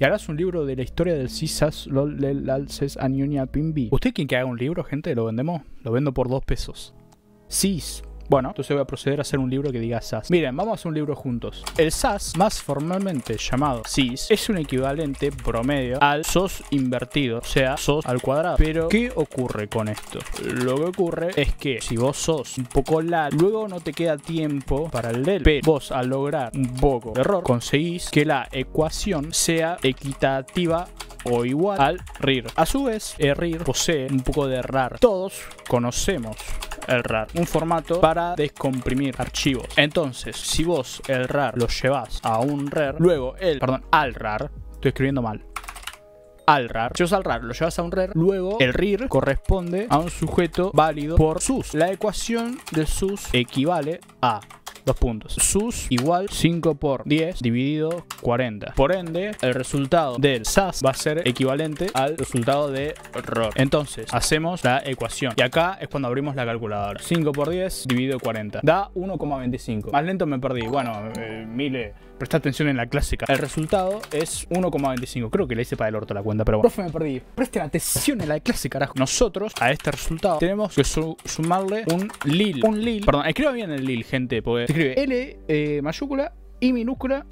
y harás un libro de la historia del Cisas Lolel anionia Aniunia Pimbi. ¿Usted quien que haga un libro, gente? ¿Lo vendemos? Lo vendo por dos pesos. Cis, bueno, entonces voy a proceder a hacer un libro que diga SAS. Miren, vamos a hacer un libro juntos. El SAS, más formalmente llamado SIS, es un equivalente promedio al SOS invertido, o sea, SOS al cuadrado. Pero, ¿qué ocurre con esto? Lo que ocurre es que si vos sos un poco LAL, luego no te queda tiempo para el DEL. Pero vos al lograr un poco de error, conseguís que la ecuación sea equitativa o igual al RIR. A su vez, el RIR posee un poco de RAR. Todos conocemos el RAR, un formato para descomprimir archivos. Entonces, si vos el RAR lo llevas a un RAR, luego el, perdón, al RAR, estoy escribiendo mal, al RAR. Si al RAR lo llevas a un rar, luego el RIR corresponde a un sujeto válido por SUS. La ecuación de SUS equivale a dos puntos. Sus igual 5 por 10 dividido 40. Por ende, el resultado del SAS va a ser equivalente al resultado de ROR. Entonces, hacemos la ecuación. Y acá es cuando abrimos la calculadora. 5 por 10 dividido 40. Da 1,25. Más lento me perdí. Bueno, eh, mile... Presta atención en la clásica. El resultado es 1,25. Creo que le hice para el orto la cuenta, pero bueno. Profe, me perdí. Presten atención en la clase, carajo. Nosotros a este resultado tenemos que sumarle un lil. Un lil. Perdón, escriba bien el lil, gente, porque L eh, mayúscula y minúscula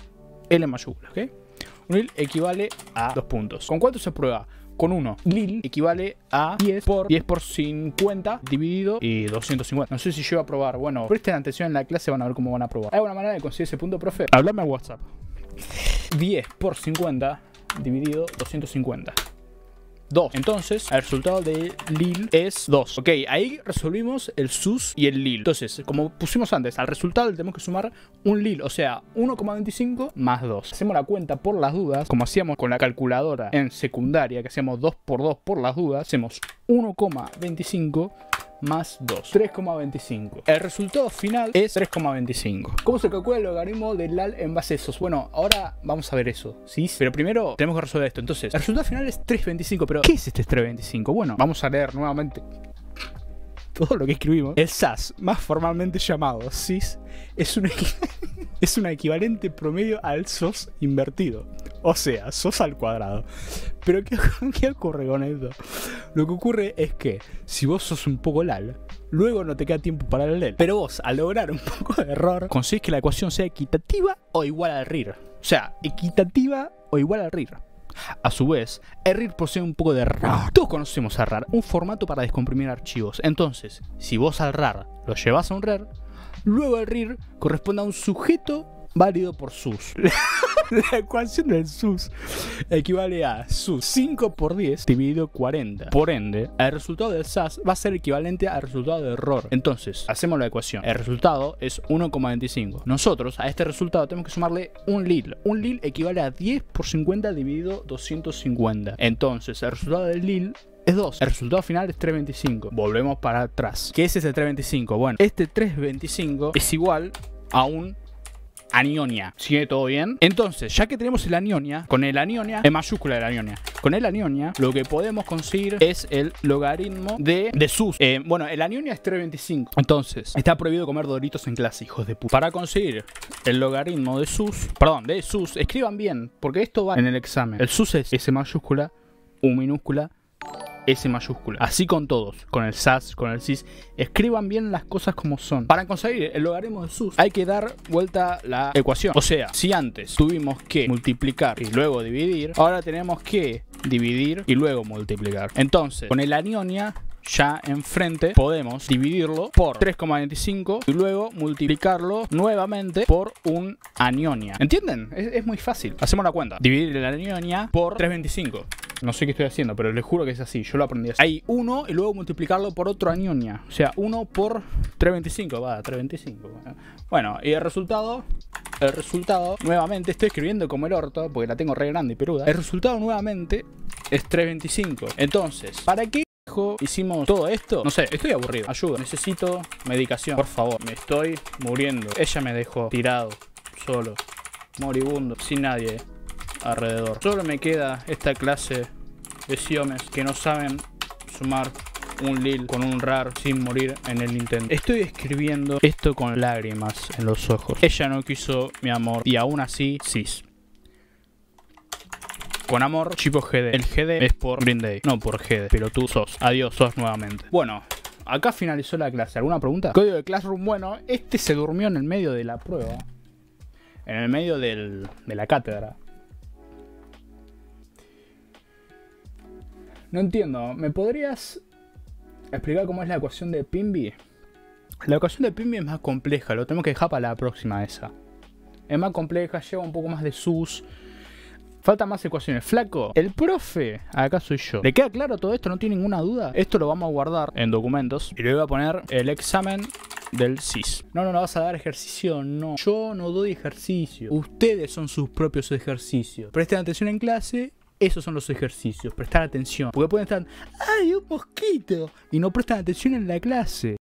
L mayúscula, ¿ok? equivale a dos puntos. ¿Con cuánto se prueba? Con uno. Lil equivale a 10 por 10 por 50 dividido y 250. No sé si yo voy a probar. Bueno, presten atención en la clase, van a ver cómo van a probar. ¿Hay una manera de conseguir ese punto, profe? Hablame a WhatsApp. 10 por 50 dividido 250. 2. Entonces, el resultado de Lil es 2. Ok, ahí resolvimos el SUS y el Lil. Entonces, como pusimos antes, al resultado tenemos que sumar un Lil, o sea, 1,25 más 2. Hacemos la cuenta por las dudas, como hacíamos con la calculadora en secundaria, que hacíamos 2 por 2 por las dudas, hacemos 1,25 Más más 2, 3,25. El resultado final es 3,25. ¿Cómo se calcula el logaritmo del LAL en base a esos? Bueno, ahora vamos a ver eso, ¿sí? Pero primero tenemos que resolver esto. Entonces, el resultado final es 3,25, pero ¿qué es este 3,25? Bueno, vamos a leer nuevamente todo lo que escribimos, el SAS, más formalmente llamado SIS, es un, es un equivalente promedio al SOS invertido. O sea, SOS al cuadrado. Pero ¿qué, ¿qué, ocurre con esto? Lo que ocurre es que si vos sos un poco LAL, luego no te queda tiempo para el LEL. Pero vos, al lograr un poco de error, conseguís que la ecuación sea equitativa o igual al RIR. O sea, equitativa o igual al RIR. A su vez, RIR posee un poco de RAR. Todos conocemos a RAR, un formato para descomprimir archivos. Entonces, si vos al RAR lo llevas a un RAR, luego el RIR corresponde a un sujeto válido por sus. La ecuación del SUS equivale a SUS 5 por 10 dividido 40. Por ende, el resultado del SAS va a ser equivalente al resultado de error. Entonces, hacemos la ecuación. El resultado es 1,25. Nosotros a este resultado tenemos que sumarle un LIL. Un LIL equivale a 10 por 50 dividido 250. Entonces, el resultado del LIL es 2. El resultado final es 3.25. Volvemos para atrás. ¿Qué es ese 3.25? Bueno, este 3.25 es igual a un anionia. ¿Sigue todo bien? Entonces, ya que tenemos el anionia, con el anionia, en mayúscula el anionia, con el anionia, lo que podemos conseguir es el logaritmo de, de sus. Eh, bueno, el anionia es 325. Entonces, está prohibido comer doritos en clase, hijos de puta. Para conseguir el logaritmo de sus, perdón, de sus, escriban bien, porque esto va en el examen. El sus es S mayúscula, U minúscula, S mayúscula. Así con todos, con el SAS, con el SIS. Escriban bien las cosas como son. Para conseguir el logaritmo de SUS hay que dar vuelta la ecuación. O sea, si antes tuvimos que multiplicar y luego dividir, ahora tenemos que dividir y luego multiplicar. Entonces, con el anionia ya enfrente podemos dividirlo por 3,25 y luego multiplicarlo nuevamente por un anionia. ¿Entienden? Es, es muy fácil. Hacemos la cuenta. Dividir el anionia por 3,25. No sé qué estoy haciendo, pero les juro que es así. Yo lo aprendí así. Hay uno y luego multiplicarlo por otro añoña. O sea, uno por 325. Va, 325. Bueno, y el resultado... El resultado, nuevamente, estoy escribiendo como el orto, porque la tengo re grande y peruda. El resultado nuevamente es 325. Entonces, ¿para qué hicimos todo esto? No sé, estoy aburrido. Ayuda, necesito medicación. Por favor, me estoy muriendo. Ella me dejó tirado, solo, moribundo, sin nadie alrededor. Solo me queda esta clase de siomes que no saben sumar un lil con un rar sin morir en el Nintendo. Estoy escribiendo esto con lágrimas en los ojos. Ella no quiso mi amor y aún así cis. Con amor, chico GD. El GD es por Green Day, no por GD, pero tú sos. Adiós, sos nuevamente. Bueno, acá finalizó la clase. ¿Alguna pregunta? Código de Classroom, bueno, este se durmió en el medio de la prueba. En el medio de la cátedra. No entiendo, ¿me podrías explicar cómo es la ecuación de Pimby? La ecuación de Pimby es más compleja, lo tengo que dejar para la próxima esa. Es más compleja, lleva un poco más de sus. Falta más ecuaciones. Flaco, el profe, acá soy yo. ¿Le queda claro todo esto? ¿No tiene ninguna duda? Esto lo vamos a guardar en documentos y le voy a poner el examen del CIS. No, no, no vas a dar ejercicio, no. Yo no doy ejercicio. Ustedes son sus propios ejercicios. Presten atención en clase esos son los ejercicios, prestar atención. Porque pueden estar, ¡ay, un mosquito! Y no prestan atención en la clase.